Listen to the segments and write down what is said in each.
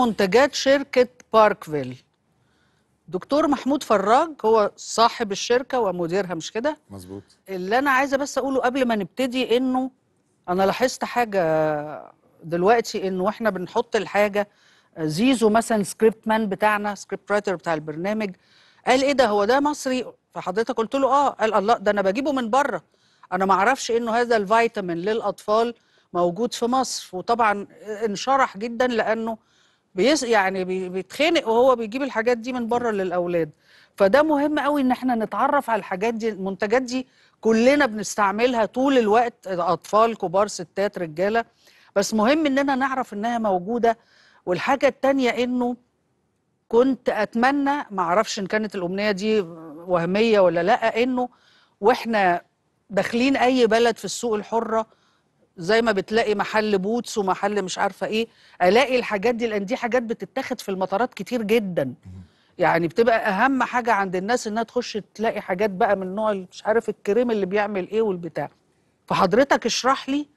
منتجات شركة باركفيل دكتور محمود فراج هو صاحب الشركة ومديرها مش كده؟ مظبوط اللي أنا عايزة بس أقوله قبل ما نبتدي إنه أنا لاحظت حاجة دلوقتي إنه إحنا بنحط الحاجة زيزو مثلا سكريبت مان بتاعنا سكريبت رايتر بتاع البرنامج قال ايه ده هو ده مصري فحضرتك قلت له اه قال الله ده انا بجيبه من بره انا ما اعرفش انه هذا الفيتامين للاطفال موجود في مصر وطبعا انشرح جدا لانه بيس يعني بيتخانق وهو بيجيب الحاجات دي من بره للاولاد فده مهم قوي ان احنا نتعرف على الحاجات دي المنتجات دي كلنا بنستعملها طول الوقت اطفال كبار ستات رجاله بس مهم اننا نعرف انها موجوده والحاجه الثانيه انه كنت اتمنى ما اعرفش ان كانت الامنيه دي وهميه ولا لا انه واحنا داخلين اي بلد في السوق الحره زي ما بتلاقي محل بوتس ومحل مش عارفه ايه الاقي الحاجات دي لان دي حاجات بتتاخد في المطارات كتير جدا يعني بتبقى اهم حاجه عند الناس انها تخش تلاقي حاجات بقى من نوع مش عارف الكريم اللي بيعمل ايه والبتاع فحضرتك اشرح لي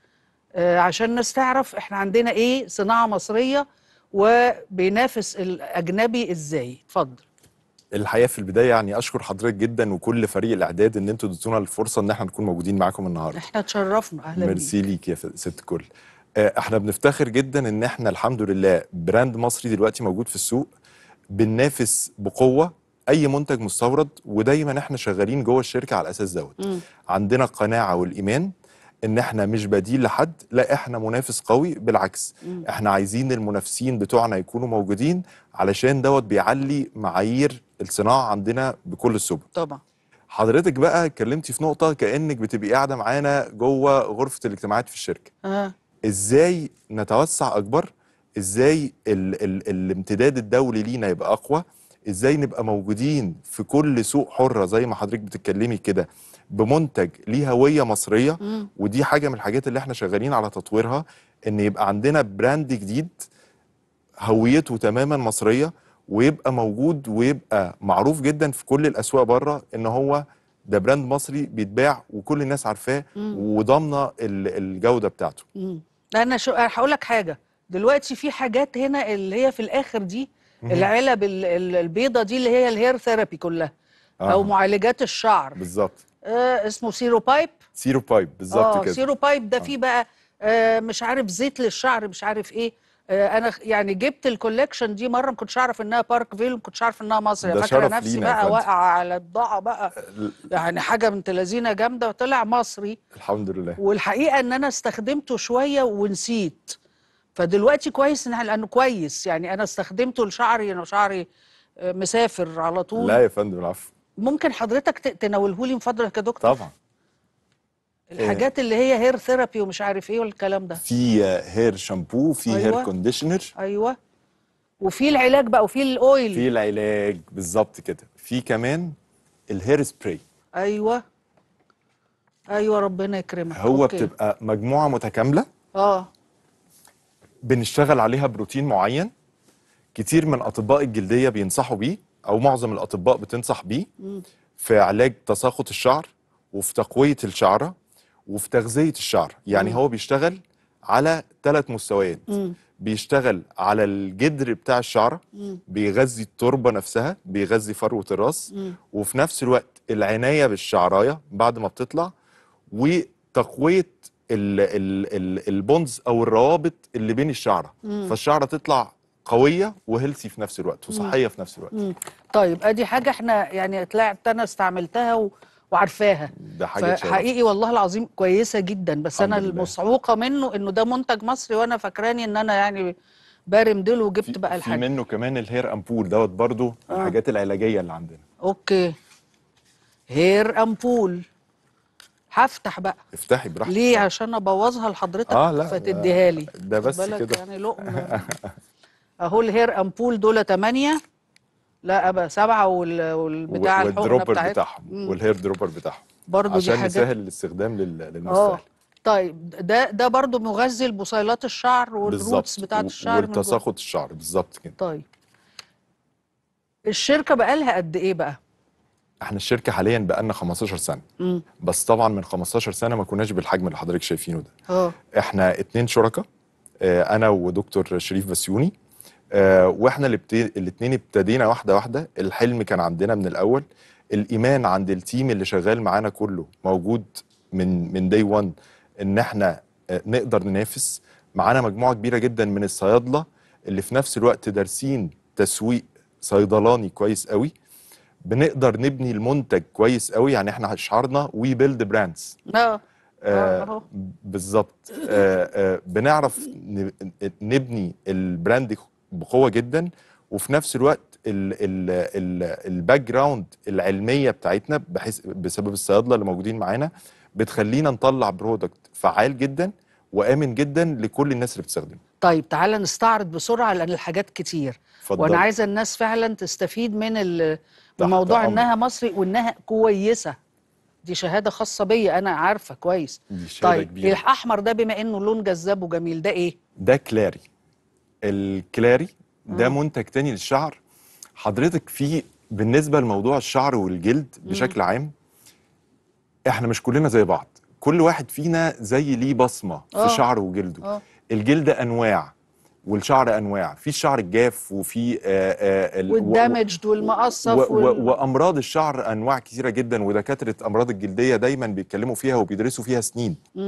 آه، عشان الناس تعرف احنا عندنا ايه صناعه مصريه وبينافس الاجنبي ازاي اتفضل الحقيقه في البدايه يعني اشكر حضرتك جدا وكل فريق الاعداد ان انتوا اديتونا الفرصه ان احنا نكون موجودين معاكم النهارده احنا اتشرفنا اهلا بيك. ميرسي ليك يا ست الكل آه، احنا بنفتخر جدا ان احنا الحمد لله براند مصري دلوقتي موجود في السوق بننافس بقوه اي منتج مستورد ودايما احنا شغالين جوه الشركه على الاساس دوت عندنا قناعه والايمان ان احنا مش بديل لحد لا احنا منافس قوي بالعكس احنا عايزين المنافسين بتوعنا يكونوا موجودين علشان دوت بيعلي معايير الصناعه عندنا بكل السبل طبعا حضرتك بقى اتكلمتي في نقطه كانك بتبقي قاعده معانا جوه غرفه الاجتماعات في الشركه آه. ازاي نتوسع اكبر ازاي الـ الـ الامتداد الدولي لينا يبقى اقوى ازاي نبقى موجودين في كل سوق حره زي ما حضرتك بتتكلمي كده بمنتج ليه هويه مصريه ودي حاجه من الحاجات اللي احنا شغالين على تطويرها ان يبقى عندنا براند جديد هويته تماما مصريه ويبقى موجود ويبقى معروف جدا في كل الاسواق بره ان هو ده براند مصري بيتباع وكل الناس عارفاه وضامنه الجوده بتاعته مم. انا شو هقول لك حاجه دلوقتي في حاجات هنا اللي هي في الاخر دي العلب البيضه دي اللي هي الهير ثيرابي كلها آه. او معالجات الشعر بالظبط آه اسمه سيرو بايب سيرو بايب بالظبط آه كده سيرو بايب ده آه. فيه بقى آه مش عارف زيت للشعر مش عارف ايه آه، انا يعني جبت الكولكشن دي مره ما كنتش اعرف انها بارك فيل ما كنتش اعرف انها مصر فاكره نفسي بقى واقعه على الضاعه بقى يعني حاجه بنت لذينه جامده وطلع مصري الحمد لله والحقيقه ان انا استخدمته شويه ونسيت فدلوقتي كويس لانه كويس يعني انا استخدمته لشعري انا شعري آه، مسافر على طول لا يا فندم العفو ممكن حضرتك تناوله لي من فضلك يا دكتور طبعا إيه. الحاجات اللي هي هير ثيرابي ومش عارف ايه والكلام ده في هير شامبو في أيوة. هير كونديشنر ايوه وفي العلاج بقى وفي الاويل في العلاج بالظبط كده في كمان الهير سبراي ايوه ايوه ربنا يكرمك هو أوكي. بتبقى مجموعه متكامله اه بنشتغل عليها بروتين معين كتير من اطباء الجلديه بينصحوا بيه او معظم الاطباء بتنصح بيه في علاج تساقط الشعر وفي تقويه الشعره وفي تغذيه الشعر يعني مم. هو بيشتغل على ثلاث مستويات مم. بيشتغل على الجدر بتاع الشعره بيغذي التربه نفسها بيغذي فروه الراس مم. وفي نفس الوقت العنايه بالشعرايه بعد ما بتطلع وتقويه ال ال الـ البونز او الروابط اللي بين الشعره مم. فالشعره تطلع قويه وهيلثي في نفس الوقت وصحيه مم. في نفس الوقت مم. طيب ادي حاجه احنا يعني طلعت انا استعملتها و... وعارفاها ده حاجه حقيقي والله العظيم كويسه جدا بس انا المصعوقه منه انه ده منتج مصري وانا فاكراني ان انا يعني بارم دول وجبت بقى الحاجه في منه كمان الهير امبول دوت برضو آه. الحاجات العلاجيه اللي عندنا اوكي هير امبول هفتح بقى افتحي براحتك ليه عشان ابوظها لحضرتك آه لا فتديها لي ده بس كده يعني لقمه اهو الهير امبول دول 8 لا ابا سبعه والبتاع الحقنه بتاعهم والهير دروبر بتاعهم برضه عشان دي حاجات يسهل الاستخدام آه. للمستهلك طيب ده ده برضه مغذي لبصيلات الشعر والروتس بتاعه الشعر والتساقط الشعر بالظبط كده طيب الشركه بقى لها قد ايه بقى احنا الشركه حاليا بقى لنا 15 سنه مم. بس طبعا من 15 سنه ما كناش بالحجم اللي حضرتك شايفينه ده اه احنا اتنين شركاء آه، انا ودكتور شريف بسيوني آه، واحنا الاثنين ابتدينا واحده واحده الحلم كان عندنا من الاول الايمان عند التيم اللي شغال معانا كله موجود من من داي 1 ان احنا آه، نقدر ننافس معانا مجموعه كبيره جدا من الصيادله اللي في نفس الوقت دارسين تسويق صيدلاني كويس قوي بنقدر نبني المنتج كويس قوي يعني احنا شعارنا وي بيلد براندز اه, اه، بالظبط بنعرف نبني البراند بقوه جدا وفي نفس الوقت الباك جراوند العلميه بتاعتنا بحيث بسبب الصيادله اللي موجودين معانا بتخلينا نطلع برودكت فعال جدا وامن جدا لكل الناس اللي بتستخدمه طيب تعالى نستعرض بسرعه لان الحاجات كتير فضل. وانا عايزه الناس فعلا تستفيد من الموضوع انها مصري وانها كويسه دي شهاده خاصه بيا انا عارفه كويس دي شهادة طيب كبيرة. الاحمر ده بما انه لون جذاب وجميل ده ايه ده كلاري الكلاري ده منتج تاني للشعر حضرتك في بالنسبه لموضوع الشعر والجلد بشكل عام احنا مش كلنا زي بعض كل واحد فينا زي ليه بصمه في اه. شعره وجلده اه. الجلد انواع والشعر انواع في الشعر الجاف وفي آه، والدمجد والمقصف و... وامراض الشعر انواع كثيره جدا ودكاتره امراض الجلديه دايما بيتكلموا فيها وبيدرسوا فيها سنين م.